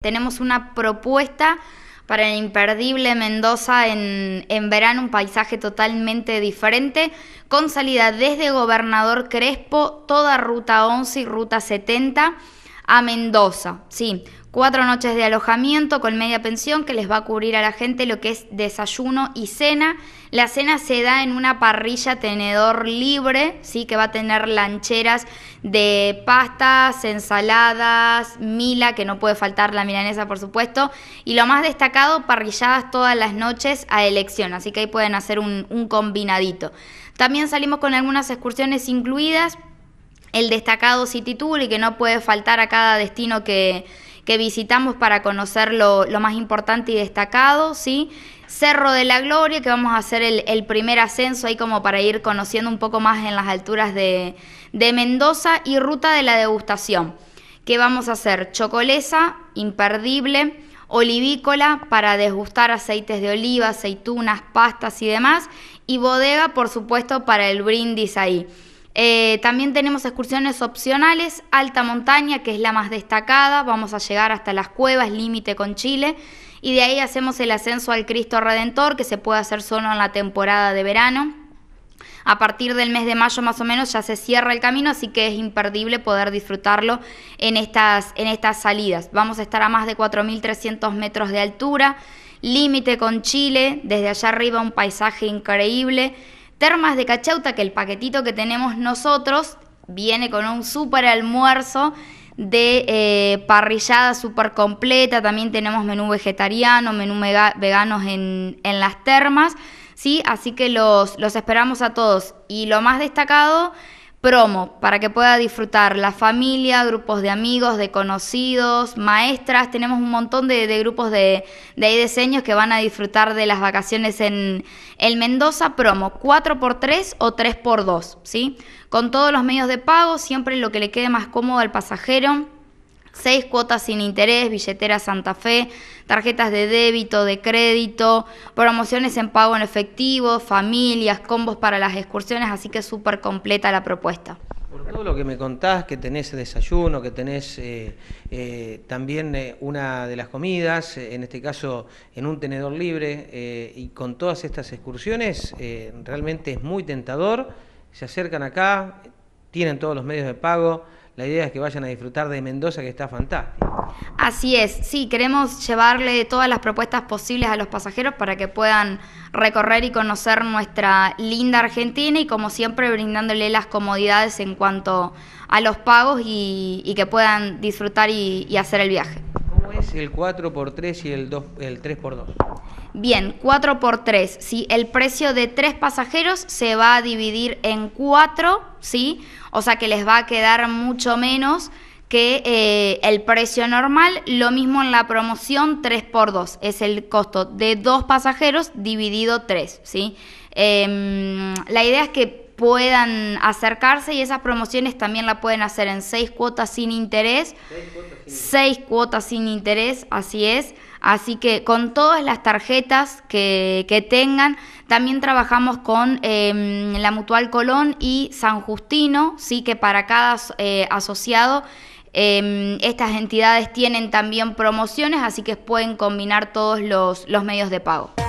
Tenemos una propuesta para el imperdible Mendoza en, en, verano, un paisaje totalmente diferente, con salida desde Gobernador Crespo, toda Ruta 11 y Ruta 70, a Mendoza, sí. Cuatro noches de alojamiento con media pensión que les va a cubrir a la gente lo que es desayuno y cena. La cena se da en una parrilla tenedor libre, sí, que va a tener lancheras de pastas, ensaladas, mila, que no puede faltar la milanesa, por supuesto. Y lo más destacado, parrilladas todas las noches a elección. Así que ahí pueden hacer un, un combinadito. También salimos con algunas excursiones incluidas el destacado City Tour y que no puede faltar a cada destino que, visitamos para conocer lo, más importante y destacado, ¿sí? Cerro de la Gloria, que vamos a hacer el, primer ascenso ahí como para ir conociendo un poco más en las alturas de, de Mendoza y Ruta de la Degustación, que vamos a hacer chocolesa, imperdible, olivícola para degustar aceites de oliva, aceitunas, pastas y demás, y bodega, por supuesto, para el brindis ahí. Eh, también tenemos excursiones opcionales, alta montaña, que es la más destacada, vamos a llegar hasta las cuevas, límite con Chile, y de ahí hacemos el ascenso al Cristo Redentor, que se puede hacer solo en la temporada de verano. A partir del mes de mayo más o menos ya se cierra el camino, así que es imperdible poder disfrutarlo en estas, en estas salidas. Vamos a estar a más de 4.300 metros de altura, límite con Chile, desde allá arriba un paisaje increíble. Termas de Cachauta, que el paquetito que tenemos nosotros viene con un súper almuerzo de eh, parrillada súper completa, también tenemos menú vegetariano, menú veganos en, las termas, ¿sí? Así que los, los esperamos a todos. Y lo más destacado Promo, para que pueda disfrutar la familia, grupos de amigos, de conocidos, maestras. Tenemos un montón de, grupos de, de diseños que van a disfrutar de las vacaciones en el Mendoza. Promo, 4x3 o 3x2, ¿sí? Con todos los medios de pago, siempre lo que le quede más cómodo al pasajero seis cuotas sin interés, billetera Santa Fe, tarjetas de débito, de crédito, promociones en pago en efectivo, familias, combos para las excursiones, así que súper completa la propuesta. Por todo lo que me contás, que tenés desayuno, que tenés eh, eh, también eh, una de las comidas, en este caso en un tenedor libre, y con todas estas excursiones, realmente es muy tentador. Se acercan acá, tienen todos los medios de pago, la idea es que vayan a disfrutar de Mendoza, que está fantástico. Así es, sí, queremos llevarle todas las propuestas posibles a los pasajeros para que puedan recorrer y conocer nuestra linda Argentina y como siempre brindándole las comodidades en cuanto a los pagos y, que puedan disfrutar y, hacer el viaje. ¿Cómo es el 4x3 y el, 2, el 3x2? Bien, 4 por 3, El precio de 3 pasajeros se va a dividir en 4, ¿sí? O sea que les va a quedar mucho menos que eh, el precio normal, lo mismo en la promoción 3 por 2, es el costo de 2 pasajeros dividido 3, em, la idea es que puedan acercarse y esas promociones también la pueden hacer en 6 cuotas sin interés, 6 cuotas sin interés, así es. Así que con todas las tarjetas que, que tengan, también trabajamos con em, la Mutual Colón y San Justino, sí que para cada eh, asociado em, estas entidades tienen también promociones, así que pueden combinar todos los, los medios de pago.